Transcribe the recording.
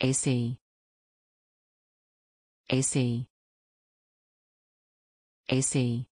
AC AC AC